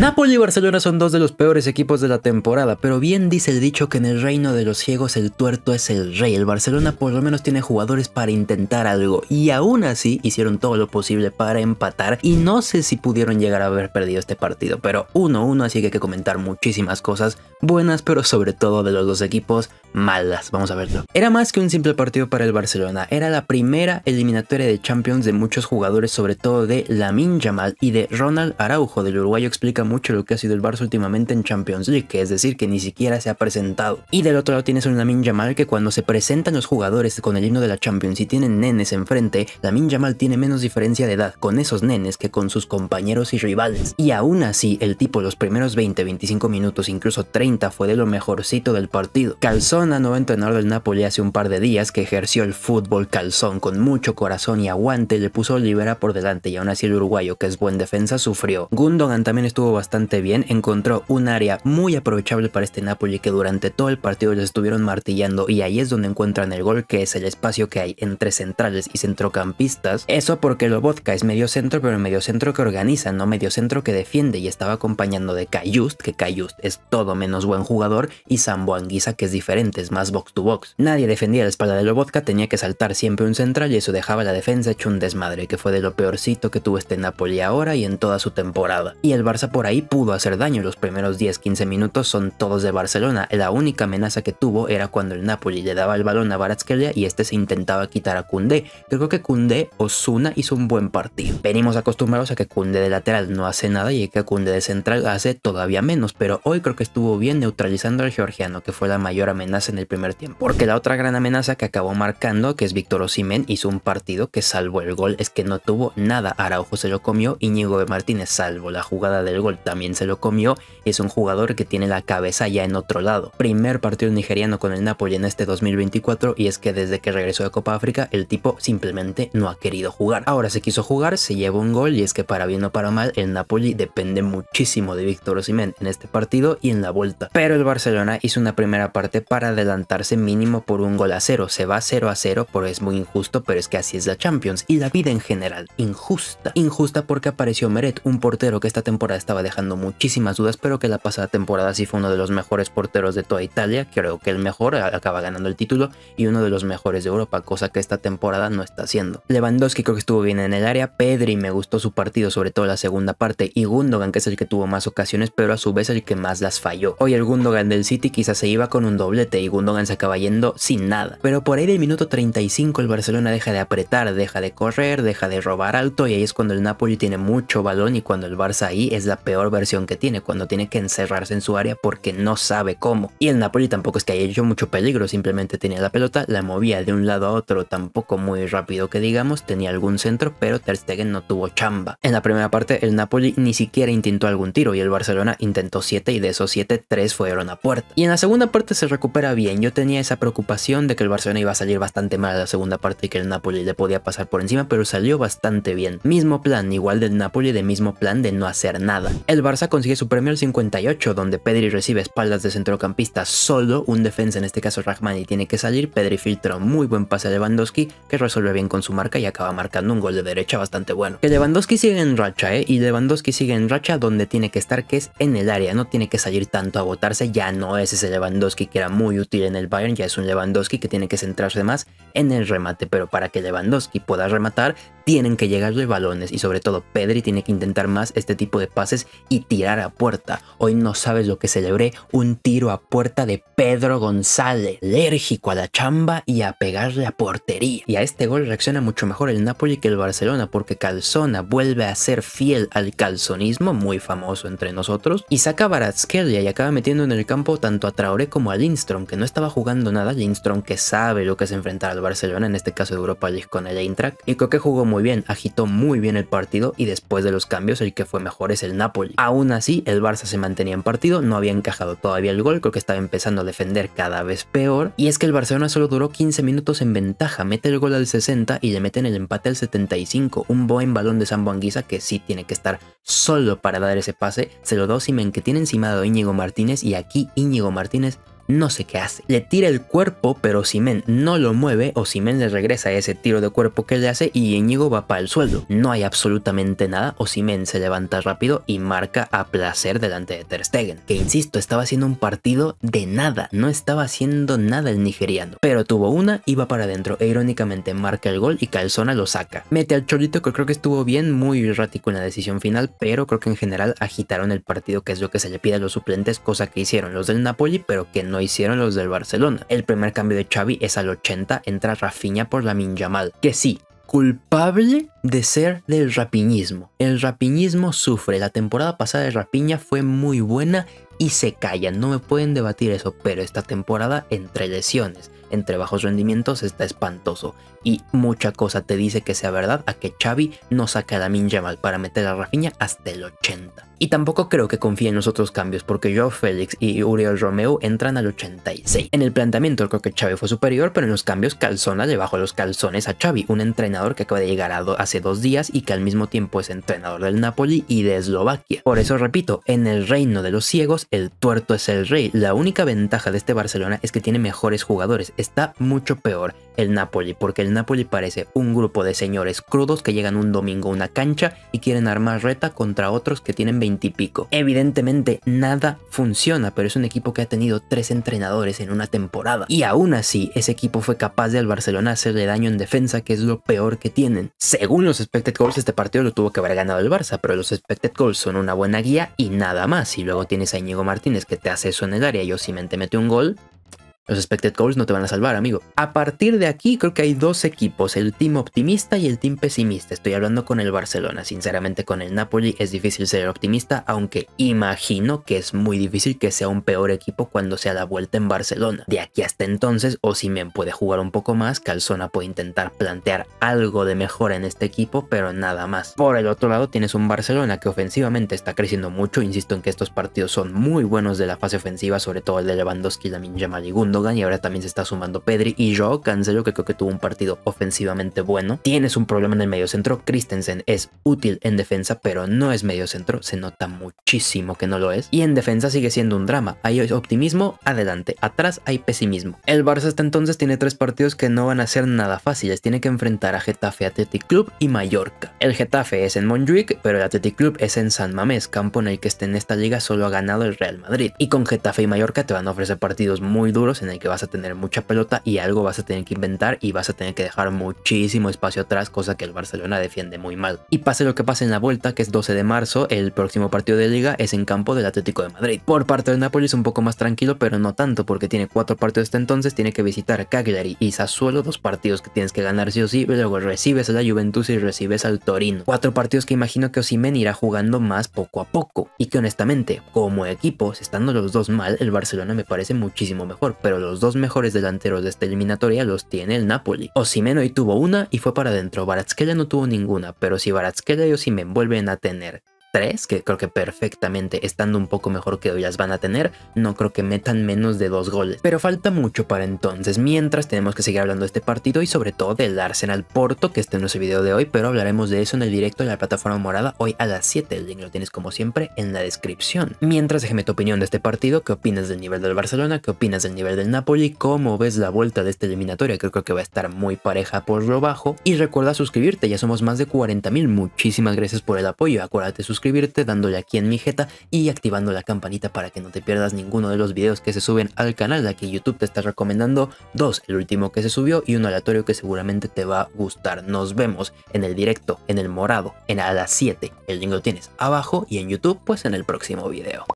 Napoli y Barcelona son dos de los peores equipos de la temporada, pero bien dice el dicho que en el reino de los ciegos el tuerto es el rey. El Barcelona por lo menos tiene jugadores para intentar algo y aún así hicieron todo lo posible para empatar y no sé si pudieron llegar a haber perdido este partido, pero 1-1 así que hay que comentar muchísimas cosas buenas, pero sobre todo de los dos equipos malas, vamos a verlo. Era más que un simple partido para el Barcelona, era la primera eliminatoria de Champions de muchos jugadores, sobre todo de Lamin Jamal y de Ronald Araujo del uruguayo explica mucho lo que ha sido el Barça últimamente en Champions League, que es decir, que ni siquiera se ha presentado. Y del otro lado tienes a un Lamin que cuando se presentan los jugadores con el himno de la Champions y tienen nenes enfrente, Lamin Yamal tiene menos diferencia de edad con esos nenes que con sus compañeros y rivales. Y aún así, el tipo los primeros 20, 25 minutos, incluso 30 fue de lo mejorcito del partido. Calzón a nuevo entrenador del Napoli hace un par de días, que ejerció el fútbol calzón con mucho corazón y aguante, le puso Olivera por delante y aún así el uruguayo, que es buen defensa, sufrió. Gundogan también estuvo bastante bien, encontró un área muy aprovechable para este Napoli que durante todo el partido les estuvieron martillando y ahí es donde encuentran el gol, que es el espacio que hay entre centrales y centrocampistas. Eso porque Lobotka es medio centro, pero medio centro que organiza, no medio centro que defiende y estaba acompañando de Cayust, que Cayust es todo menos buen jugador, y anguisa que es diferente, es más box to box. Nadie defendía la espalda de Lobotka, tenía que saltar siempre un central y eso dejaba la defensa hecho un desmadre, que fue de lo peorcito que tuvo este Napoli ahora y en toda su temporada. Y el Barça por ahí ahí pudo hacer daño. Los primeros 10-15 minutos son todos de Barcelona. La única amenaza que tuvo era cuando el Napoli le daba el balón a Baratskelia y este se intentaba quitar a Koundé. Creo que Kunde Osuna hizo un buen partido. Venimos acostumbrados a que Kunde de lateral no hace nada y que Kunde de central hace todavía menos, pero hoy creo que estuvo bien neutralizando al georgiano, que fue la mayor amenaza en el primer tiempo. Porque la otra gran amenaza que acabó marcando, que es Víctor Osimen, hizo un partido que salvó el gol es que no tuvo nada. Araujo se lo comió, Íñigo de Martínez salvo la jugada del gol también se lo comió, es un jugador que tiene la cabeza ya en otro lado. Primer partido nigeriano con el Napoli en este 2024 y es que desde que regresó de Copa África el tipo simplemente no ha querido jugar. Ahora se quiso jugar, se lleva un gol y es que para bien o para mal el Napoli depende muchísimo de Víctor Osimén en este partido y en la vuelta. Pero el Barcelona hizo una primera parte para adelantarse mínimo por un gol a cero, se va 0 a 0 pero es muy injusto pero es que así es la Champions y la vida en general, injusta. Injusta porque apareció Meret, un portero que esta temporada estaba dejando muchísimas dudas, pero que la pasada temporada sí fue uno de los mejores porteros de toda Italia, creo que el mejor acaba ganando el título y uno de los mejores de Europa, cosa que esta temporada no está haciendo. Lewandowski creo que estuvo bien en el área, Pedri me gustó su partido, sobre todo la segunda parte, y Gundogan que es el que tuvo más ocasiones, pero a su vez el que más las falló. Hoy el Gundogan del City quizás se iba con un doblete y Gundogan se acaba yendo sin nada. Pero por ahí del minuto 35 el Barcelona deja de apretar, deja de correr, deja de robar alto y ahí es cuando el Napoli tiene mucho balón y cuando el Barça ahí es la peor versión que tiene cuando tiene que encerrarse en su área porque no sabe cómo. Y el Napoli tampoco es que haya hecho mucho peligro, simplemente tenía la pelota, la movía de un lado a otro, tampoco muy rápido que digamos, tenía algún centro, pero Ter Stegen no tuvo chamba. En la primera parte el Napoli ni siquiera intentó algún tiro y el Barcelona intentó 7 y de esos 7, 3 fueron a puerta. Y en la segunda parte se recupera bien, yo tenía esa preocupación de que el Barcelona iba a salir bastante mal a la segunda parte y que el Napoli le podía pasar por encima, pero salió bastante bien. Mismo plan, igual del Napoli de mismo plan de no hacer nada. El Barça consigue su premio al 58, donde Pedri recibe espaldas de centrocampista solo, un defensa en este caso y tiene que salir, Pedri filtra un muy buen pase a Lewandowski, que resuelve bien con su marca y acaba marcando un gol de derecha bastante bueno. Que Lewandowski sigue en racha, ¿eh? Y Lewandowski sigue en racha donde tiene que estar, que es en el área, no tiene que salir tanto a botarse, ya no es ese Lewandowski que era muy útil en el Bayern, ya es un Lewandowski que tiene que centrarse más en el remate, pero para que Lewandowski pueda rematar, tienen que llegarle balones y sobre todo Pedri tiene que intentar más este tipo de pases y tirar a puerta. Hoy no sabes lo que celebré, un tiro a puerta de Pedro González, alérgico a la chamba y a pegarle a portería. Y a este gol reacciona mucho mejor el Napoli que el Barcelona porque Calzona vuelve a ser fiel al calzonismo, muy famoso entre nosotros, y saca a Baratskelia y acaba metiendo en el campo tanto a Traoré como a Lindstrom, que no estaba jugando nada, Lindstrom que sabe lo que es enfrentar al Barcelona, en este caso de Europa League con el Eintracht, y creo que jugó muy bien, agitó muy bien el partido y después de los cambios el que fue mejor es el Napoli Aún así, el Barça se mantenía en partido, no había encajado todavía el gol, creo que estaba empezando a defender cada vez peor. Y es que el Barcelona solo duró 15 minutos en ventaja, mete el gol al 60 y le meten el empate al 75. Un buen balón de San Anguisa que sí tiene que estar solo para dar ese pase. Se lo da Simen que tiene encimado a Íñigo Martínez y aquí Íñigo Martínez no sé qué hace. Le tira el cuerpo, pero Simen no lo mueve o Simen le regresa ese tiro de cuerpo que le hace y Íñigo va para el suelo. No hay absolutamente nada o Simen se levanta rápido y marca a placer delante de Ter Stegen, que insisto, estaba haciendo un partido de nada, no estaba haciendo nada el nigeriano, pero tuvo una y va para adentro e irónicamente marca el gol y Calzona lo saca. Mete al Cholito que creo que estuvo bien, muy errático en la decisión final, pero creo que en general agitaron el partido que es lo que se le pide a los suplentes, cosa que hicieron los del Napoli, pero que no hicieron los del Barcelona. El primer cambio de Xavi es al 80, entra Rafinha por la Minjamal que sí, culpable de ser del rapiñismo. El rapiñismo sufre, la temporada pasada de Rapiña fue muy buena y se callan, no me pueden debatir eso, pero esta temporada entre lesiones, entre bajos rendimientos está espantoso y mucha cosa te dice que sea verdad a que Xavi no saca a Minja mal para meter a Rafinha hasta el 80. Y tampoco creo que confíe en los otros cambios porque yo, Félix y Uriel Romeo entran al 86. En el planteamiento creo que Xavi fue superior, pero en los cambios Calzona le bajó los calzones a Xavi, un entrenador que acaba de llegar hace dos días y que al mismo tiempo es entrenador del Napoli y de Eslovaquia. Por eso repito, en el reino de los ciegos el tuerto es el rey. La única ventaja de este Barcelona es que tiene mejores jugadores. Está mucho peor el Napoli, porque el Napoli parece un grupo de señores crudos que llegan un domingo a una cancha y quieren armar reta contra otros que tienen pico, Evidentemente nada funciona, pero es un equipo que ha tenido tres entrenadores en una temporada. Y aún así, ese equipo fue capaz de al Barcelona hacerle daño en defensa, que es lo peor que tienen. Según los expected goals, este partido lo tuvo que haber ganado el Barça, pero los expected goals son una buena guía y nada más. Y luego tienes a Íñigo Martínez que te hace eso en el área y Osimhen te mete un gol, los expected goals no te van a salvar, amigo. A partir de aquí creo que hay dos equipos, el team optimista y el team pesimista. Estoy hablando con el Barcelona, sinceramente con el Napoli es difícil ser optimista, aunque imagino que es muy difícil que sea un peor equipo cuando sea la vuelta en Barcelona. De aquí hasta entonces, o me puede jugar un poco más, Calzona puede intentar plantear algo de mejora en este equipo, pero nada más. Por el otro lado tienes un Barcelona que ofensivamente está creciendo mucho, insisto en que estos partidos son muy buenos de la fase ofensiva, sobre todo el de Lewandowski, y la y Maligundo y ahora también se está sumando Pedri y Joao Cancelo que creo que tuvo un partido ofensivamente bueno. Tienes un problema en el medio centro Christensen es útil en defensa pero no es medio centro. se nota muchísimo que no lo es y en defensa sigue siendo un drama. Hay optimismo adelante, atrás hay pesimismo. El Barça hasta entonces tiene tres partidos que no van a ser nada fáciles, tiene que enfrentar a Getafe Athletic Club y Mallorca. El Getafe es en Montjuic, pero el Athletic Club es en San Mamés, campo en el que esté en esta liga solo ha ganado el Real Madrid y con Getafe y Mallorca te van a ofrecer partidos muy duros en en que vas a tener mucha pelota y algo vas a tener que inventar y vas a tener que dejar muchísimo espacio atrás, cosa que el Barcelona defiende muy mal. Y pase lo que pase en la vuelta, que es 12 de marzo, el próximo partido de liga es en campo del Atlético de Madrid. Por parte del Napoli es un poco más tranquilo, pero no tanto, porque tiene cuatro partidos hasta entonces, tiene que visitar Cagliari y Sassuolo, dos partidos que tienes que ganar sí o sí, luego recibes a la Juventus y recibes al Torino. Cuatro partidos que imagino que Osimen irá jugando más poco a poco, y que honestamente, como equipos, estando los dos mal, el Barcelona me parece muchísimo mejor, pero los dos mejores delanteros de esta eliminatoria los tiene el Napoli. Osimhen hoy tuvo una y fue para adentro, Baratskella no tuvo ninguna, pero si Baratskella y Osimhen vuelven a tener 3, que creo que perfectamente, estando un poco mejor que hoy las van a tener, no creo que metan menos de dos goles. Pero falta mucho para entonces, mientras tenemos que seguir hablando de este partido y sobre todo del Arsenal Porto, que este no es el video de hoy, pero hablaremos de eso en el directo de la plataforma morada hoy a las 7, el link lo tienes como siempre en la descripción. Mientras déjame tu opinión de este partido, qué opinas del nivel del Barcelona, qué opinas del nivel del Napoli, cómo ves la vuelta de esta eliminatoria, creo que va a estar muy pareja por lo bajo, y recuerda suscribirte, ya somos más de 40.000, muchísimas gracias por el apoyo, acuérdate suscribirte suscribirte dándole aquí en mi jeta y activando la campanita para que no te pierdas ninguno de los videos que se suben al canal, de que YouTube te está recomendando, dos, el último que se subió y un aleatorio que seguramente te va a gustar. Nos vemos en el directo, en el morado, en a las 7. El link lo tienes abajo y en YouTube pues en el próximo video.